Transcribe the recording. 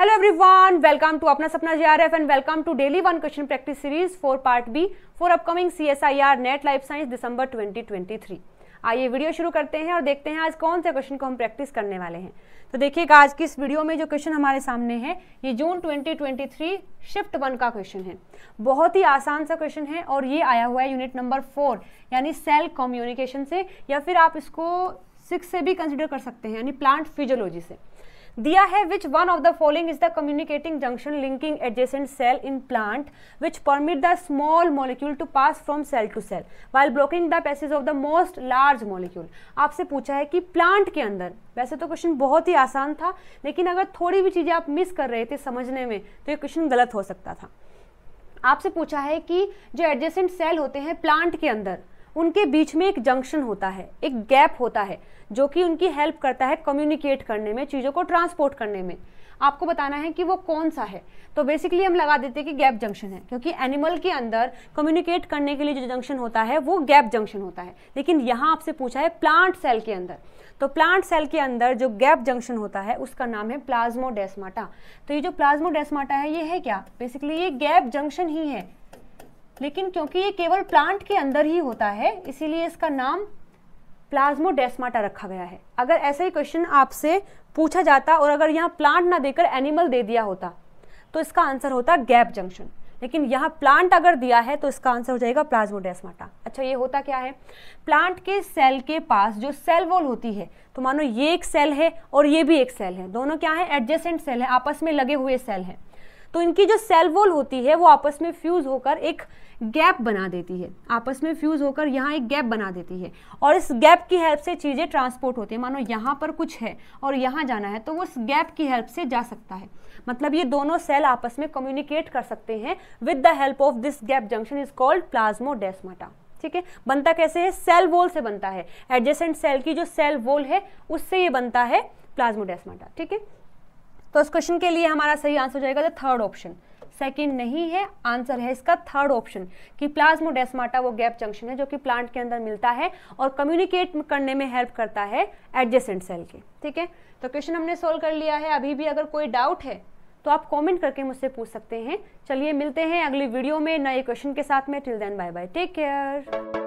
hello everyone welcome to Apna Sapna GRF and welcome to daily one question practice series for part B for upcoming CSIR NET life science December 2023 आइए video शुरू करते हैं और देखते हैं आज कौन से क्वेश्चन को हम प्रैक्टिस करने वाले हैं तो देखिएगा आज की इस वीडियो में जो क्वेश्चन हमारे सामने है ये जून 2023 शिफ्ट वन का क्वेश्चन है बहुत ही आसान सा क्वेश्चन है और ये आया हुआ है यूनिट नंबर फोर यानी सेल कम्युनिकेशन से या फिर आप इसको सिक्स से भी कंसिडर कर सकते हैं यानी प्लांट फिजियोलॉजी से दिया है which one of the following is the communicating junction linking adjacent cell in plant which permit the small molecule to pass from cell to cell while blocking the passage of the most large molecule आपसे पूछा है कि plant के अंदर वैसे तो question बहुत ही आसान था लेकिन अगर थोड़ी भी चीज़ें आप मिस कर रहे थे समझने में तो ये क्वेश्चन गलत हो सकता था आपसे पूछा है कि जो एडजेसेंट सेल होते हैं प्लांट के अंदर उनके बीच में एक जंक्शन होता है एक गैप होता है जो कि उनकी हेल्प करता है कम्युनिकेट करने में चीज़ों को ट्रांसपोर्ट करने में आपको बताना है कि वो कौन सा है तो बेसिकली हम लगा देते हैं कि गैप जंक्शन है क्योंकि एनिमल के अंदर कम्युनिकेट करने के लिए जो जंक्शन होता है वो गैप जंक्शन होता है लेकिन यहाँ आपसे पूछा है प्लांट सेल के अंदर तो प्लांट सेल के अंदर जो गैप जंक्शन होता है उसका नाम है प्लाज्मोडेस्माटा तो ये जो प्लाज्मोडेस्माटा है ये है क्या बेसिकली ये गैप जंक्शन ही है लेकिन क्योंकि ये केवल प्लांट के अंदर ही होता है इसीलिए इसका नाम प्लाज्मोडेस्माटा रखा गया है अगर ऐसा ही क्वेश्चन आपसे पूछा जाता और अगर यहाँ प्लांट ना देकर एनिमल दे दिया होता तो इसका आंसर होता गैप जंक्शन लेकिन यहाँ प्लांट अगर दिया है तो इसका आंसर हो जाएगा प्लाज्मोडेस्माटा अच्छा ये होता क्या है प्लांट के सेल के पास जो सेल वॉल होती है तो मानो ये एक सेल है और ये भी एक सेल है दोनों क्या है एडजेसेंट सेल है आपस में लगे हुए सेल हैं तो इनकी जो सेल वॉल होती है वो आपस में फ्यूज़ होकर एक गैप बना देती है आपस में फ्यूज़ होकर यहाँ एक गैप बना देती है और इस गैप की हेल्प से चीज़ें ट्रांसपोर्ट होती है मानो यहाँ पर कुछ है और यहाँ जाना है तो वो इस गैप की हेल्प से जा सकता है मतलब ये दोनों सेल आपस में कम्युनिकेट कर सकते हैं with the help of this gap junction is called desmata ठीक है बनता कैसे है सेल वोल से बनता है एडजेसेंट सेल की जो सेल वोल है उससे ये बनता है प्लाज्मोडेस्माटा ठीक है तो इस क्वेश्चन के लिए हमारा सही आंसर हो जाएगा द थर्ड ऑप्शन सेकेंड नहीं है आंसर है इसका थर्ड ऑप्शन कि प्लाज्मोडेस्माटा वो गैप जंक्शन है जो कि प्लांट के अंदर मिलता है और कम्युनिकेट करने में हेल्प करता है एडजेसेंट सेल के ठीक है तो क्वेश्चन हमने सोल्व कर लिया है अभी भी अगर कोई डाउट है तो आप कमेंट करके मुझसे पूछ सकते हैं चलिए मिलते हैं अगली वीडियो में नए क्वेश्चन के साथ में till then bye bye take care